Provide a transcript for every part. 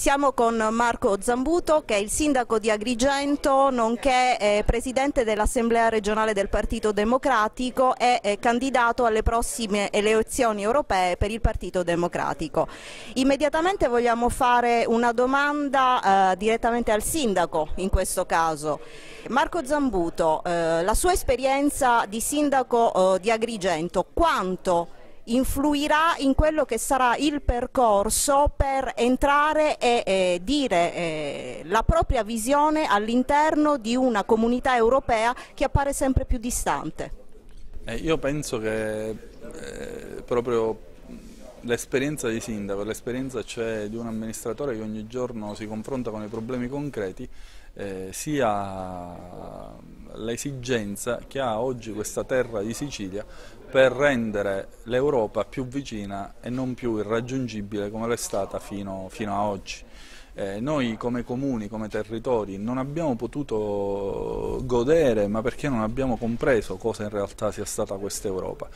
Siamo con Marco Zambuto che è il sindaco di Agrigento nonché eh, presidente dell'Assemblea regionale del Partito Democratico e eh, candidato alle prossime elezioni europee per il Partito Democratico. Immediatamente vogliamo fare una domanda eh, direttamente al sindaco in questo caso. Marco Zambuto, eh, la sua esperienza di sindaco eh, di Agrigento quanto influirà in quello che sarà il percorso per entrare e eh, dire eh, la propria visione all'interno di una comunità europea che appare sempre più distante. Eh, io penso che eh, proprio L'esperienza di sindaco, l'esperienza cioè di un amministratore che ogni giorno si confronta con i problemi concreti, eh, sia l'esigenza che ha oggi questa terra di Sicilia per rendere l'Europa più vicina e non più irraggiungibile come l'è stata fino, fino a oggi. Eh, noi come comuni, come territori non abbiamo potuto godere ma perché non abbiamo compreso cosa in realtà sia stata questa Europa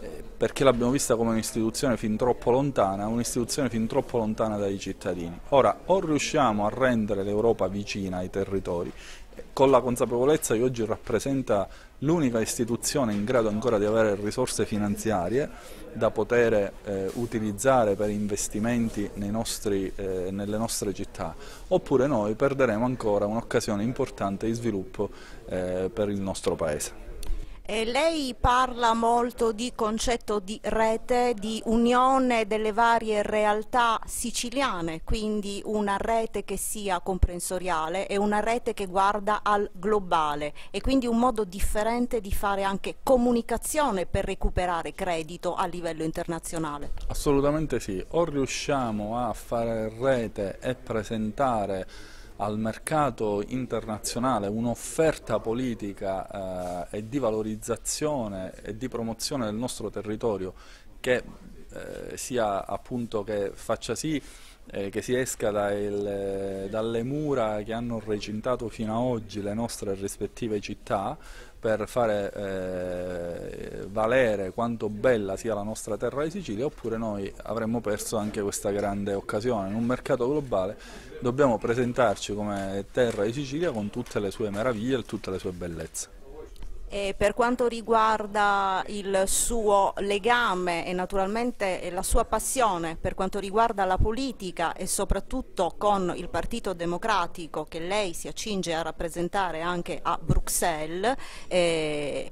eh, perché l'abbiamo vista come un'istituzione fin troppo lontana, un'istituzione fin troppo lontana dai cittadini. Ora, o riusciamo a rendere l'Europa vicina ai territori con la consapevolezza che oggi rappresenta l'unica istituzione in grado ancora di avere risorse finanziarie da poter eh, utilizzare per investimenti nostri, eh, nelle nostre città, oppure noi perderemo ancora un'occasione importante di sviluppo eh, per il nostro Paese. Eh, lei parla molto di concetto di rete, di unione delle varie realtà siciliane, quindi una rete che sia comprensoriale e una rete che guarda al globale e quindi un modo differente di fare anche comunicazione per recuperare credito a livello internazionale. Assolutamente sì, o riusciamo a fare rete e presentare al mercato internazionale un'offerta politica eh, e di valorizzazione e di promozione del nostro territorio che eh, sia appunto che faccia sì eh, che si esca dal, eh, dalle mura che hanno recintato fino ad oggi le nostre rispettive città per fare eh, valere quanto bella sia la nostra terra di Sicilia, oppure noi avremmo perso anche questa grande occasione. In un mercato globale dobbiamo presentarci come terra di Sicilia con tutte le sue meraviglie e tutte le sue bellezze. E per quanto riguarda il suo legame e naturalmente la sua passione per quanto riguarda la politica e soprattutto con il Partito Democratico che lei si accinge a rappresentare anche a Bruxelles, eh,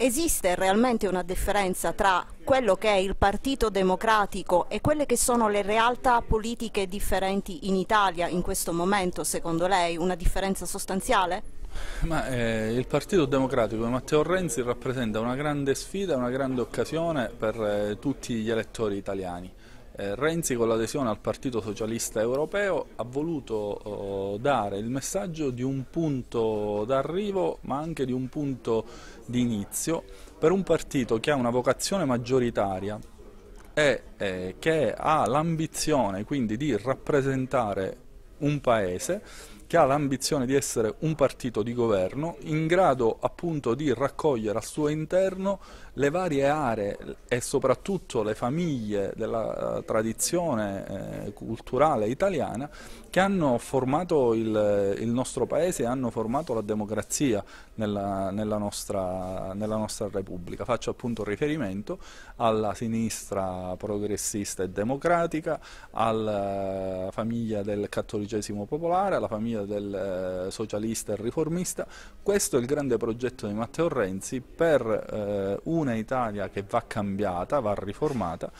esiste realmente una differenza tra quello che è il Partito Democratico e quelle che sono le realtà politiche differenti in Italia in questo momento, secondo lei, una differenza sostanziale? Ma, eh, il Partito Democratico di Matteo Renzi rappresenta una grande sfida, una grande occasione per eh, tutti gli elettori italiani. Eh, Renzi con l'adesione al Partito Socialista Europeo ha voluto oh, dare il messaggio di un punto d'arrivo ma anche di un punto di inizio per un partito che ha una vocazione maggioritaria e eh, che ha l'ambizione quindi di rappresentare un paese che ha l'ambizione di essere un partito di governo in grado appunto di raccogliere al suo interno le varie aree e soprattutto le famiglie della eh, tradizione eh, culturale italiana che hanno formato il, il, nostro paese e hanno formato la democrazia nella, nella, nostra, nella nostra Repubblica. Faccio appunto riferimento alla sinistra progressista e democratica, alla eh, famiglia del cattolicesimo popolare, alla famiglia linea del eh, socialista e riformista, questo è il grande progetto di Matteo Renzi per eh, una Italia che va cambiata, va riformata,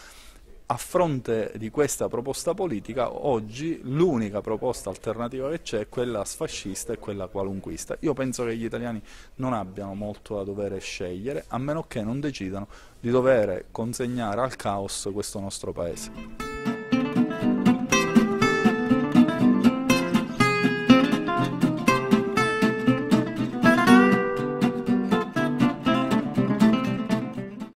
a fronte di questa proposta politica, oggi l'unica proposta alternativa che c'è è quella sfascista e quella qualunquista. Io penso che gli italiani non abbiano molto da dover scegliere, a meno che non decidano di dover consegnare al caos questo nostro paese.